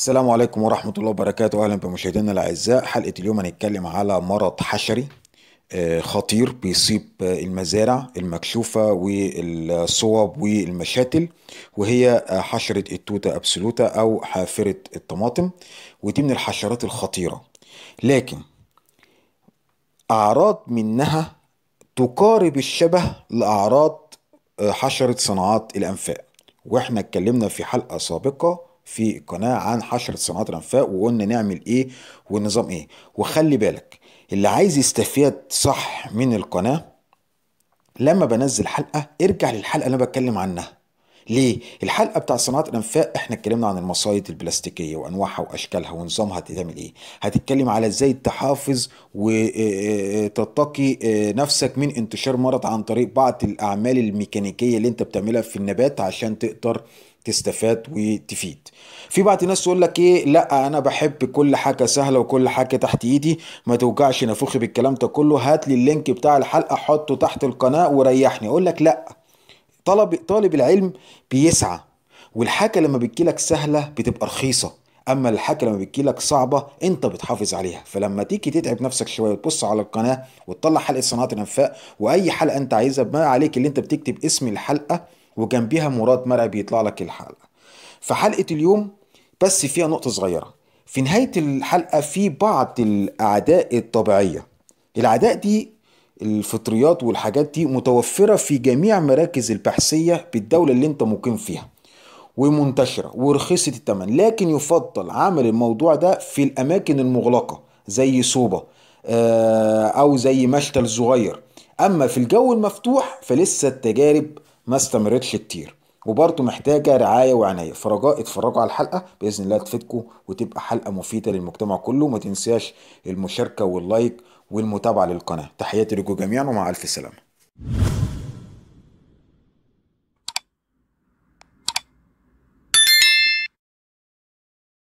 السلام عليكم ورحمة الله وبركاته أهلا بمشاهدينا الأعزاء حلقة اليوم هنتكلم على مرض حشري آه، خطير بيصيب المزارع المكشوفة والصوب والمشاتل وهي حشرة التوتة أبسلوتا أو حافرة الطماطم ودي من الحشرات الخطيرة لكن أعراض منها تقارب الشبه لأعراض آه، حشرة صناعات الأنفاق واحنا اتكلمنا في حلقة سابقة في القناة عن حشرة صناعة الأنفاق وقلنا نعمل إيه والنظام إيه وخلي بالك اللي عايز يستفيد صح من القناة لما بنزل حلقة ارجع للحلقة اللي أنا بتكلم عنها ليه؟ الحلقة بتاع صناعة الأنفاق احنا اتكلمنا عن المصايد البلاستيكية وأنواعها وأشكالها ونظامها هتتعمل إيه؟ هتتكلم على إزاي تحافظ وتتقي آه، آه، آه، نفسك من انتشار مرض عن طريق بعض الأعمال الميكانيكية اللي أنت بتعملها في النبات عشان تقدر تستفاد وتفيد في بعض الناس تقول لك ايه لا انا بحب كل حاجه سهله وكل حاجه تحت ايدي ما توجعش نافوخي بالكلام ده كله هات لي اللينك بتاع الحلقه حطه تحت القناه وريحني اقول لك لا طلب طالب العلم بيسعى والحاجه لما بتجي لك سهله بتبقى رخيصه اما الحاجه لما بتجي لك صعبه انت بتحافظ عليها فلما تيجي تتعب نفسك شويه وتبص على القناه وتطلع حلقه صناعه الانفاق واي حلقه انت عايزها بما عليك اللي انت بتكتب اسم الحلقه وجنبيها مراد مرعي بيطلع لك الحلقة فحلقة اليوم بس فيها نقطة صغيرة في نهاية الحلقة في بعض الأعداء الطبيعية الأعداء دي الفطريات والحاجات دي متوفرة في جميع مراكز البحثية بالدولة اللي انت مقيم فيها ومنتشرة ورخيصة التمن لكن يفضل عمل الموضوع ده في الأماكن المغلقة زي صوبة آه، أو زي مشتل صغير أما في الجو المفتوح فلسه التجارب ما استمرتش كتير وبرضه محتاجة رعاية وعناية فرجاء اتفرجوا على الحلقة بإذن الله تفيدكم وتبقى حلقة مفيدة للمجتمع كله ما تنساش المشاركة واللايك والمتابعة للقناة تحياتي لكم جميعا ومع ألف سلامة